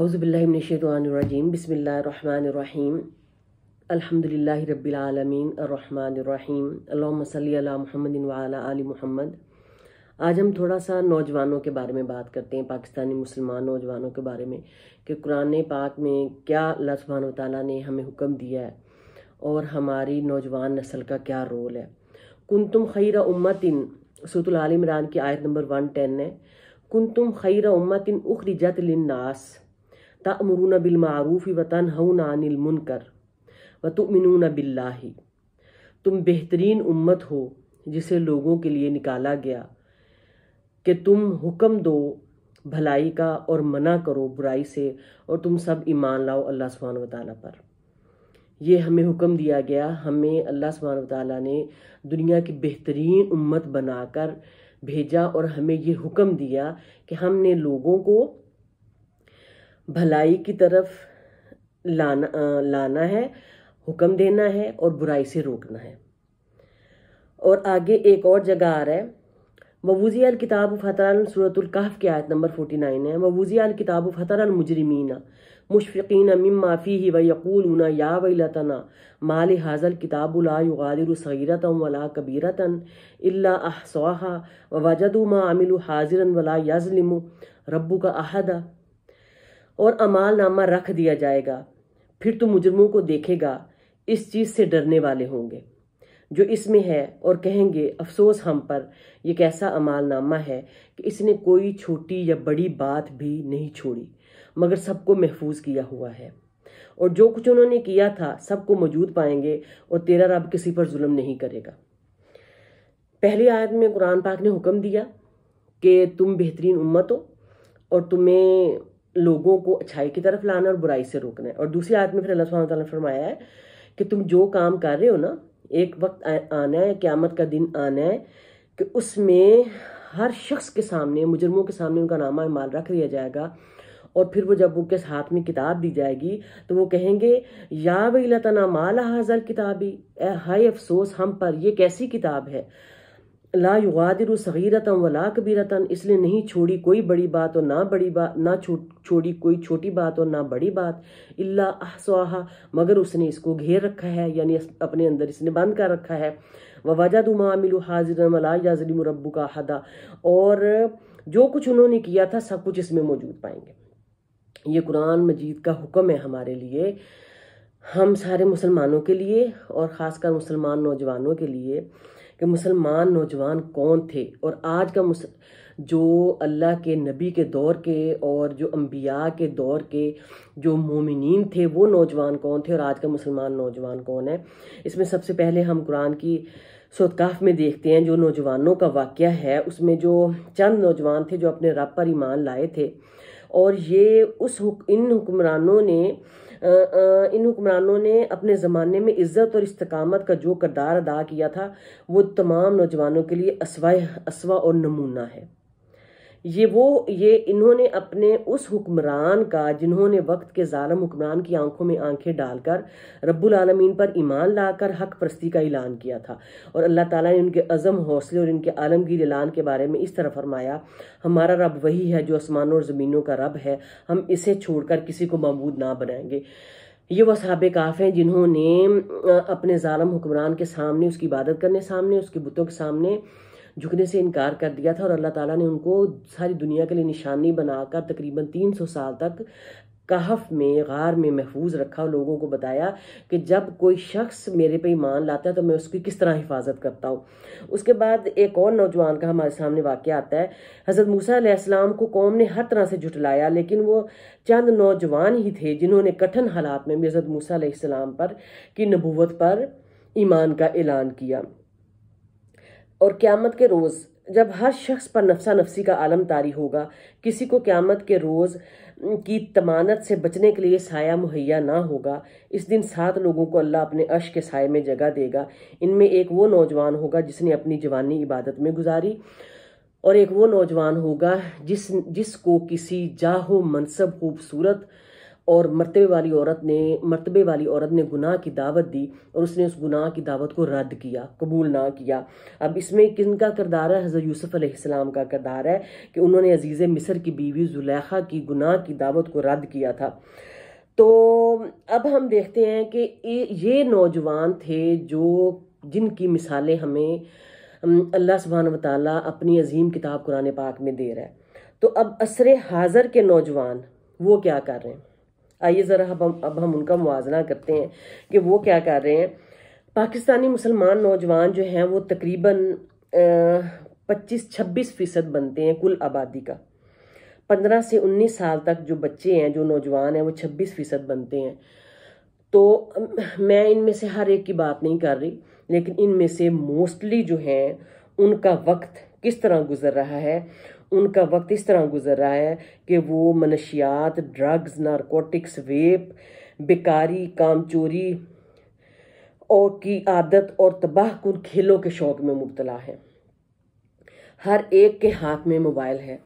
अउज़बिल्लिनशैतवानरजीम बसमीम अलहमदिल्ल रबीआलमीन अर्रहमानरहीम महमदिन महमद आली महमद आज हम थोड़ा सा नौजवानों के बारे में बात करते हैं पाकिस्तानी मुसलमान नौजवानों के बारे में कि कुरान पाक में क्या अल्लाह सुबहान ताली ने हमें हुक्म दिया है और हमारी नौजवान नस्ल का क्या रोल है तुम खैर उम्मत सतुल सतुलमरान की आयत नंबर वन टेन है कुंतुम खैर इन उखरी जत लिन्नास तमरून बिलमूफ़ी व तनहन अनिलमुनकर व तुमिन बिल्ला तुम बेहतरीन उम्मत हो जिसे लोगों के लिए निकाला गया कि तुम हुक्म दो भलाई का और मना करो बुराई से और तुम सब ईमान लाओ अल्लाह सुबहान ताली पर यह हमें हुक्म दिया गया हमें अल्लाह सुबहान ताली ने दुनिया की बेहतरीन उम्मत बनाकर भेजा और हमें ये हुक्म दिया कि हमने लोगों को भलाई की तरफ लाना लाना है हुक्म देना है और बुराई से रोकना है और आगे एक और जगह आ रहा है मबूजी अल किताब फ़तरसूरतुल्कहफ़ की आयत नंबर फोटी नाइन है मबूजी अल किताब फ़तरमजरमीना मुशफ़ीन मिम माफ़ी ही ऊना या वलतना माल हाजल किताबुलागादिरसगीरत वला कबीरता अल्लाहसा वजद अमिल हाजिर वला याजलिम रब्बू का अहदा और अमाल नामा रख दिया जाएगा फिर तुम मुजरमों को देखेगा इस चीज़ से डरने वाले होंगे जो इसमें है और कहेंगे अफसोस हम पर यह कैसा अमाल नामा है कि इसने कोई छोटी या बड़ी बात भी नहीं छोड़ी मगर सबको महफूज किया हुआ है और जो कुछ उन्होंने किया था सबको मौजूद पाएंगे और तेरा रब किसी पर जुल्म नहीं करेगा पहली आयत में कुरान पाक ने हुक्म दिया कि तुम बेहतरीन उम्मत हो और तुम्हें लोगों को अच्छाई की तरफ लाना और बुराई से रोकना है और दूसरी आदमी में फिर अल्लाह सुबहाना ने फरमाया है कि तुम जो काम कर रहे हो ना एक वक्त आना है क़्यामत का दिन आना है कि उसमें हर शख्स के सामने मुजरमों के सामने उनका नामा माल रख दिया जाएगा और फिर वो जब उनके हाथ में किताब दी जाएगी तो वो कहेंगे या वही लता माला हाजर किताबी ए हाय अफसोस हम पर यह कैसी किताब है ला युगादिर सगीरतम ला कबीरतन इसलिए नहीं छोड़ी कोई बड़ी बात और ना बड़ी बात ना छो, छोड़ी कोई छोटी बात और ना बड़ी बात इल्ला अहसाहा मगर उसने इसको घेर रखा है यानी अपने अंदर इसने बंद कर रखा है व वजद मामिल हाजिर मला याजलिम रब्बू का हदा और जो कुछ उन्होंने किया था सब कुछ इसमें मौजूद पाएंगे ये कुरान मजीद का हुक्म है हमारे लिए हम सारे मुसलमानों के लिए और ख़ासकर मुसलमान नौजवानों के लिए कि मुसलमान नौजवान कौन थे और आज का मुस जो अल्लाह के नबी के दौर के और जो अम्बिया के दौर के जो मोमिन थे वो नौजवान कौन थे और आज का मुसलमान नौजवान कौन है इसमें सबसे पहले हम कुरान की सोतकाफ में देखते हैं जो नौजवानों का वाक़ है उसमें जो चंद नौजवान थे जो अपने रब पर ईमान लाए थे और ये उस हुक, इन हुक्मरानों ने इन हुक्मरानों ने अपने ज़माने में इज़्ज़त और इस्तकामत का जो करदार अदा किया था वो तमाम नौजवानों के लिए असवा असवा और नमूना है ये वो ये इन्होंने अपने उस हुक्मरान का जिन्होंने वक्त के ालम हुक्मरान की आंखों में आंखें डालकर रब्बुल आलमीन पर ईमान लाकर हक परस्ती का ऐलान किया था और अल्लाह ताला ने उनके अज़म हौसले और इनके आलमगीर ऐलान के बारे में इस तरह फरमाया हमारा रब वही है जो आसमानों और ज़मीनों का रब है हम इसे छोड़कर किसी को मबूद ना बनाएंगे ये वह सहाबे काफ हैं जिन्होंने अपने ालम हुक्मरान के सामने उसकी इबादत करने सामने उसके बुतों के सामने झुकने से इनकार कर दिया था और अल्लाह ताला ने उनको सारी दुनिया के लिए निशानी बनाकर तकरीबन 300 साल तक कहफ में गार में महफूज रखा और लोगों को बताया कि जब कोई शख्स मेरे पे ईमान लाता है तो मैं उसकी किस तरह हिफाजत करता हूँ उसके बाद एक और नौजवान का हमारे सामने वाक्य आता है हज़रत अलैहिस्सलाम को कौम ने हर तरह से जुटलाया लेकिन वो चंद नौजवान ही थे जिन्होंने कठिन हालात में भी हज़रत मूसम पर की नबूवत पर ईमान का ऐलान किया और क़्यामत के रोज़ जब हर शख्स पर नफसा नफसी का आलम तारी होगा किसी को क़्यामत के रोज़ की तमानत से बचने के लिए साया मुहैया ना होगा इस दिन सात लोगों को अल्लाह अपने अश के साय में जगह देगा इनमें एक वो नौजवान होगा जिसने अपनी जवानी इबादत में गुजारी और एक वो नौजवान होगा जिस जिसको किसी जाहो मनसब खूबसूरत और मरतबे वाली औरत ने मरतबे वाली औरत ने गुनाह की दावत दी और उसने उस गुनाह की दावत को रद्द किया कबूल ना किया अब इसमें किन का किरदार है हज़रत यूसुफ़ अलैहिस्सलाम का किरदार है कि उन्होंने अजीज़ मिस्र की बीवी जुलैखा की गुनाह की दावत को रद्द किया था तो अब हम देखते हैं कि ये नौजवान थे जो जिनकी मिसालें हमें अल्लाह सुबहान ताली अपनी अजीम किताब कुरान पाक में दे रहा है तो अब असर हाज़र के नौजवान वो क्या कर रहे हैं आइए ज़रा अब हम अब हम उनका मुआजना करते हैं कि वो क्या कर रहे हैं पाकिस्तानी मुसलमान नौजवान जो हैं वो तकरीबन पच्चीस छब्बीस फ़ीसद बनते हैं कुल आबादी का पंद्रह से उन्नीस साल तक जो बच्चे हैं जो नौजवान हैं वो छब्बीस फ़ीसद बनते हैं तो मैं इनमें से हर एक की बात नहीं कर रही लेकिन इनमें से मोस्टली जो हैं उनका वक्त किस तरह गुजर रहा है उनका वक्त इस तरह गुजर रहा है कि वो मनशियात ड्रग्स नारकोटिक्स वेप बेकारी काम चोरी और की आदत और तबाह कुन खेलों के शौक़ में मुबतला है हर एक के हाथ में मोबाइल है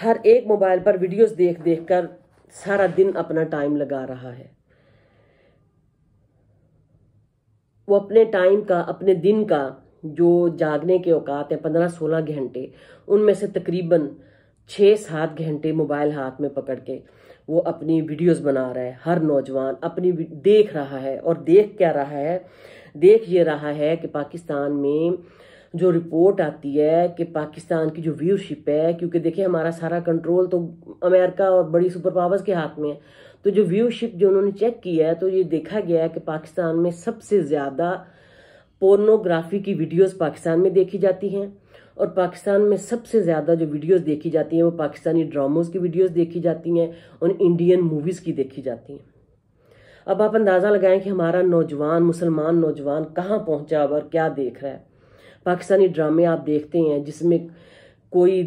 हर एक मोबाइल पर वीडियोस देख देख कर सारा दिन अपना टाइम लगा रहा है वो अपने टाइम का अपने दिन का जो जागने के औकात हैं पंद्रह सोलह घंटे उनमें से तकरीबन छः सात घंटे मोबाइल हाथ में पकड़ के वो अपनी वीडियोस बना रहा है हर नौजवान अपनी देख रहा है और देख क्या रहा है देख ये रहा है कि पाकिस्तान में जो रिपोर्ट आती है कि पाकिस्तान की जो व्यूशिप है क्योंकि देखिए हमारा सारा कंट्रोल तो अमेरिका और बड़ी सुपर पावर्स के हाथ में है तो जो व्यूशिप जो उन्होंने चेक किया है तो ये देखा गया है कि पाकिस्तान में सबसे ज़्यादा पोर्नोग्राफी की वीडियोस पाकिस्तान में देखी जाती हैं और पाकिस्तान में सबसे ज़्यादा जो वीडियोस देखी जाती हैं वो पाकिस्तानी ड्रामोज की वीडियोस देखी जाती हैं और इंडियन मूवीज़ की देखी जाती हैं अब आप अंदाज़ा लगाएं कि हमारा नौजवान मुसलमान नौजवान कहाँ पहुँचा और क्या देख रहा है पाकिस्तानी ड्रामे आप देखते हैं जिसमें कोई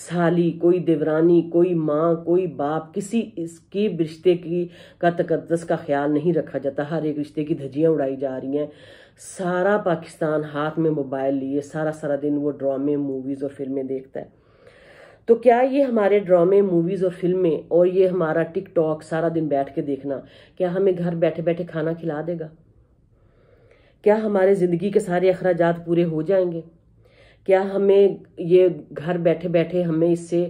साली कोई देवरानी कोई माँ कोई बाप किसी इसके रिश्ते की का तकदस का ख्याल नहीं रखा जाता हर एक रिश्ते की धज्जियाँ उड़ाई जा रही हैं सारा पाकिस्तान हाथ में मोबाइल लिए सारा सारा दिन वो ड्रामे मूवीज़ और फिल्में देखता है तो क्या ये हमारे ड्रामे मूवीज़ और फिल्में और ये हमारा टिकटॉक सारा दिन बैठ के देखना क्या हमें घर बैठे बैठे खाना खिला देगा क्या हमारे ज़िंदगी के सारे अखराज पूरे हो जाएंगे क्या हमें ये घर बैठे बैठे हमें इससे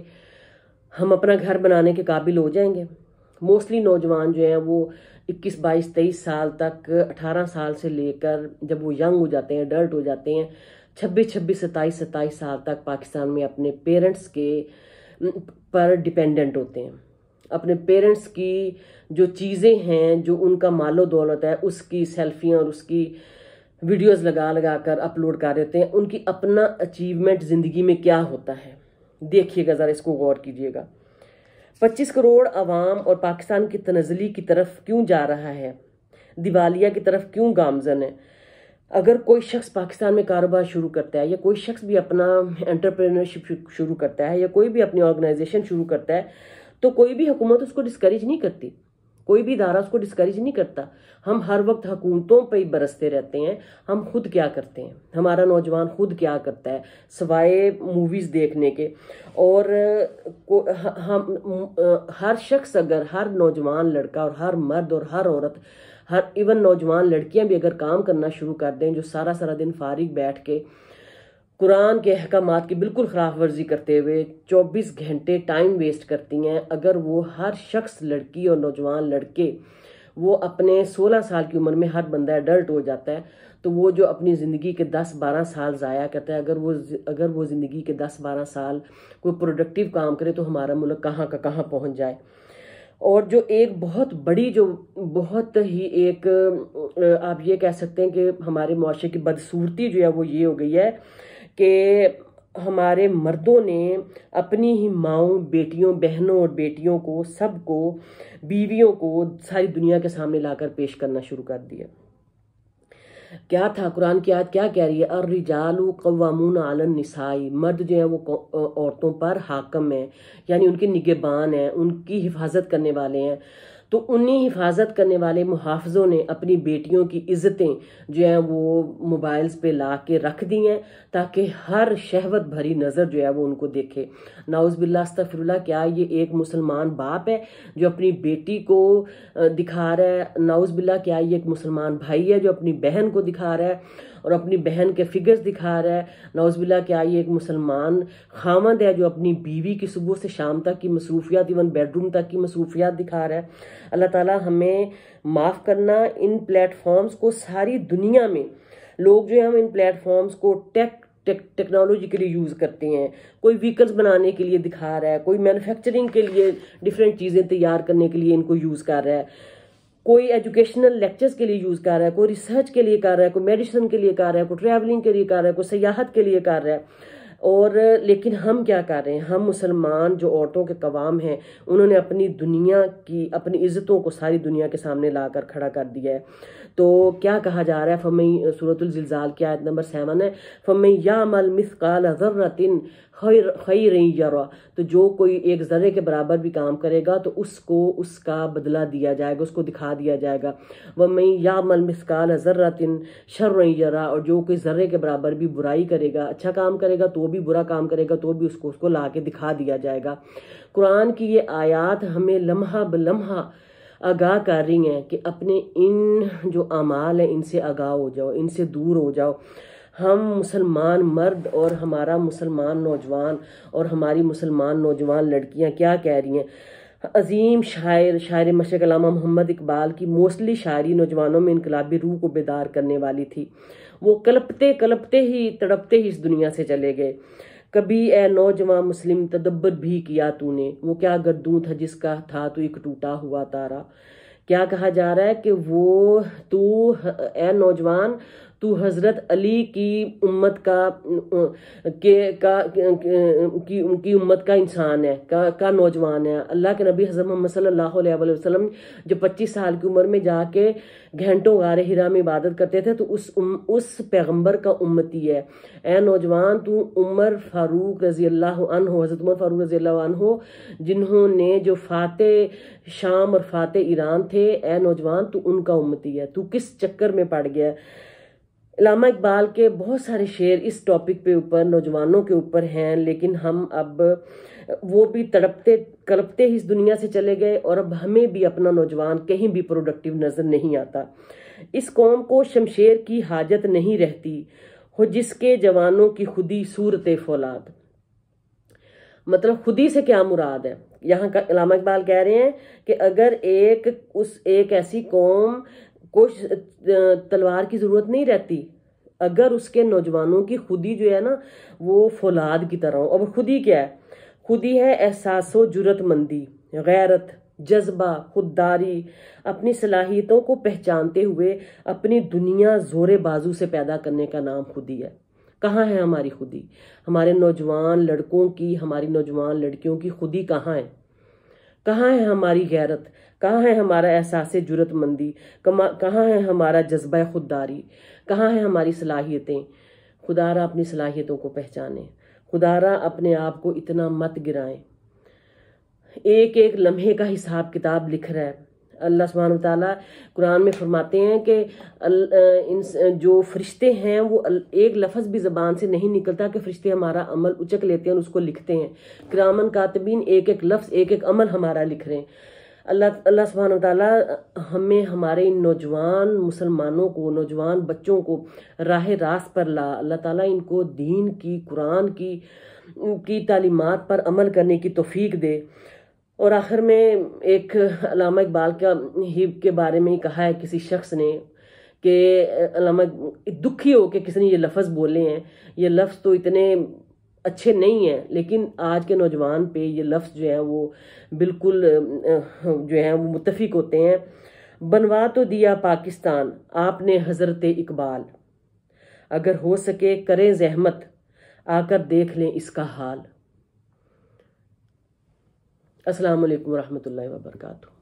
हम अपना घर बनाने के काबिल हो जाएंगे मोस्टली नौजवान जो हैं वो 21 22 23 साल तक 18 साल से लेकर जब वो यंग हो जाते हैं अडल्ट हो जाते हैं 26 26 सताईस सत्ताईस साल तक पाकिस्तान में अपने पेरेंट्स के पर डिपेंडेंट होते हैं अपने पेरेंट्स की जो चीज़ें हैं जो उनका मालो दौलत है उसकी सेल्फियाँ और उसकी वीडियोस लगा लगा कर अपलोड कर देते हैं उनकी अपना अचीवमेंट ज़िंदगी में क्या होता है देखिएगा ज़रा इसको गौर कीजिएगा पच्चीस करोड़ अवाम और पाकिस्तान की तनजली की तरफ क्यों जा रहा है दिवालिया की तरफ क्यों गामजन है अगर कोई शख्स पाकिस्तान में कारोबार शुरू करता है या कोई शख्स भी अपना एंटरप्रेन्योरशिप शुरू करता है या कोई भी अपनी ऑर्गेनाइजेशन शुरू करता है तो कोई भी हुकूमत उसको डिस्करेज नहीं करती कोई भी धारा उसको डिस्करेज नहीं करता हम हर वक्त हकूमतों पर ही बरसते रहते हैं हम खुद क्या करते हैं हमारा नौजवान खुद क्या करता है सवाए मूवीज़ देखने के और हम हर शख्स अगर हर नौजवान लड़का और हर मर्द और हर औरत हर इवन नौजवान लड़कियां भी अगर काम करना शुरू कर दें जो सारा सारा दिन फारिग बैठ के कुरान के अहकाम की बिल्कुल ख़िलाफ़ वर्जी करते हुए 24 घंटे टाइम वेस्ट करती हैं अगर वो हर शख्स लड़की और नौजवान लड़के वो अपने 16 साल की उम्र में हर बंदा एडल्ट हो जाता है तो वो जो अपनी ज़िंदगी के 10-12 साल ज़ाया करता है अगर वो अगर वो ज़िंदगी के 10-12 साल कोई प्रोडक्टिव काम करे तो हमारा मुल्क कहाँ का कहाँ पहुँच जाए और जो एक बहुत बड़ी जो बहुत ही एक आप ये कह सकते हैं कि हमारे मुआरे की बदसूरती जो है वो ये हो गई है कि हमारे मर्दों ने अपनी ही माओ बेटियों बहनों और बेटियों को सबको बीवियों को सारी दुनिया के सामने लाकर पेश करना शुरू कर दिया क्या था कुरान की याद क्या कह रही है अर रिजालू कवामून आलन निसाई मर्द जो है वो औरतों पर हाकम है यानी उनके निगेबान हैं उनकी हिफाजत करने वाले हैं तो उन्हीं हिफाजत करने वाले मुहाफ़ों ने अपनी बेटियों की इज़्ज़तें जो हैं वो मोबाइल्स पे ला के रख दी हैं ताकि हर शहवत भरी नज़र जो है वो उनको देखे नाउज तफरुल्ला क्या ये एक मुसलमान बाप है जो अपनी बेटी को दिखा रहा है नाउज़ बिल्ला क्या ये एक मुसलमान भाई है जो अपनी बहन को दिखा रहा है और अपनी बहन के फिगर्स दिखा रहा है बिल्ला क्या ये एक मुसलमान खामद है जो अपनी बीवी की सुबह से शाम तक की मसरूफियात इवन बेडरूम तक की मसरूफियात दिखा रहा है अल्लाह ताला हमें माफ़ करना इन प्लेटफॉर्म्स को सारी दुनिया में लोग जो है हम इन प्लेटफॉर्म्स को टेक टेक टेक्नोलॉजी के लिए यूज़ करते हैं कोई व्हीकल्स बनाने के लिए दिखा रहा है कोई मैन्युफैक्चरिंग के लिए डिफरेंट चीज़ें तैयार करने के लिए इनको यूज़ कर रहा है कोई एजुकेशनल लेक्चर्स के लिए यूज़ कर रहा है कोई रिसर्च के लिए कर रहा है कोई मेडिसिन के लिए कर रहा है कोई ट्रैवलिंग के लिए कर रहा है कोई सयाहत के लिए कर रहा है और लेकिन हम क्या कर रहे हैं हम मुसलमान जो औरतों के कवाम हैं उन्होंने अपनी दुनिया की अपनी इज़्ज़तों को सारी दुनिया के सामने ला कर खड़ा कर दिया है तो क्या कहा जा रहा है फमई सूरतुलजिलजाल की आयत नंबर सेवन है या मल मिसकाल ज़र्रतिन खैर रही जरा तो जो कोई एक ज़र्रे के बराबर भी काम करेगा तो उसको उसका बदला दिया जाएगा उसको दिखा दिया जाएगा वमई यामल मिसकाल ज़र्रतिन शर जरा और जो कोई ज़र्रे के बराबर भी बुराई करेगा अच्छा काम करेगा तो भी बुरा काम करेगा तो भी उसको उसको ला के दिखा दिया जाएगा कुरान की ये आयात हमें लम्हा ब लम्हा आगाह कर रही हैं कि अपने इन जो अमाल हैं इनसे आगाह हो जाओ इनसे दूर हो जाओ हम मुसलमान मर्द और हमारा मुसलमान नौजवान और हमारी मुसलमान नौजवान लड़कियां क्या कह रही हैं अजीम शायर शायर मशक अलामा मोहम्मद इकबाल की मोस्टली शायरी नौजवानों में इनकलाबी रूह को बेदार करने वाली थी वो कलपते कलपते ही तड़पते ही इस दुनिया से चले गए कभी ए नौजवान मुस्लिम तदब्बर भी किया तूने वो क्या गद्दू था जिसका था तू तो एक टूटा हुआ तारा क्या कहा जा रहा है कि वो तू ए नौजवान तू हज़रत अली की उम्मत का के का की उनकी उम्मत का इंसान है का, का नौजवान है अल्लाह के नबी हज़रत मोहम्मद सल्लल्लाहु अलैहि वसल्लम जो 25 साल की उम्र में जाके घंटों गार हिरा में इबादत करते थे तो उस उम, उस पैगम्बर का उम्मती है ए नौजवान तू उमर फारूक रजी अल्लाह हो हज़रत उमर फारूक रजी अल्लाह हो जिन्होंने जो फाते शाम और फाते ईरान थे ए नौजवान तू उनका उम्मती है तू किस चक्कर में पड़ गया इलामा इकबाल के बहुत सारे शेर इस टॉपिक पे ऊपर नौजवानों के ऊपर हैं लेकिन हम अब वो भी तड़पते कड़पते ही इस दुनिया से चले गए और अब हमें भी अपना नौजवान कहीं भी प्रोडक्टिव नज़र नहीं आता इस कौम को शमशेर की हाजत नहीं रहती हो जिसके जवानों की खुदी सूरत फौलाद मतलब खुदी से क्या मुराद है यहाँ का इलामा इकबाल कह रहे हैं कि अगर एक उस एक ऐसी कौम को तलवार की ज़रूरत नहीं रहती अगर उसके नौजवानों की खुद ही जो है ना वो फौलाद की तरह हो अब खुद ही क्या है खुद ही है एहसास जरूरतमंदी गैरत जज्बा खुददारी अपनी सलाहियतों को पहचानते हुए अपनी दुनिया जोरे बाजू से पैदा करने का नाम खुद ही है कहाँ है हमारी खुदी हमारे नौजवान लड़कों की हमारी नौजवान लड़कियों की खुदी कहाँ है कहाँ है हमारी गैरत कहाँ है हमारा एहसास जरूरतमंदी कहाँ है हमारा जज्बा खुददारी कहाँ है हमारी सलाहियतें खुदारा अपनी सलाहियतों को पहचाने खुदारा अपने आप को इतना मत गिराएं एक एक लम्हे का हिसाब किताब लिख रहा है अल्लाह सुबहान ताली कुरान में फरमाते हैं कि इन जो फरिश्ते हैं वो एक लफ्ज़ भी ज़बान से नहीं निकलता कि फरिश्ते हमारा अमल उचक लेते हैं और उसको लिखते हैं क्रामन कातबीन एक एक लफ्ज़ एक एक अमल हमारा लिख रहे हैं अल्लाह अल्लाह सुबहान ताला हमें हमारे इन नौजवान मुसलमानों को नौजवान बच्चों को राह रास्त पर ला अल्लाह ताला इनको दीन की कुरान की की तालीमत पर अमल करने की तोफ़ी दे और आखिर में एक अलामा इकबाल का ही के बारे में ही कहा है किसी शख्स ने कि अलामा दुखी हो कि किसी ने ये लफ्ज़ बोले हैं ये लफ्ज़ तो इतने अच्छे नहीं हैं लेकिन आज के नौजवान पे ये लफ्ज़ जो है वो बिल्कुल जो है वो मुतफिक होते हैं बनवा तो दिया पाकिस्तान आपने हज़रत इकबाल अगर हो सके करें जहमत आकर देख लें इसका हाल अस्सलाम वालेकुम रहमतुल्लाहि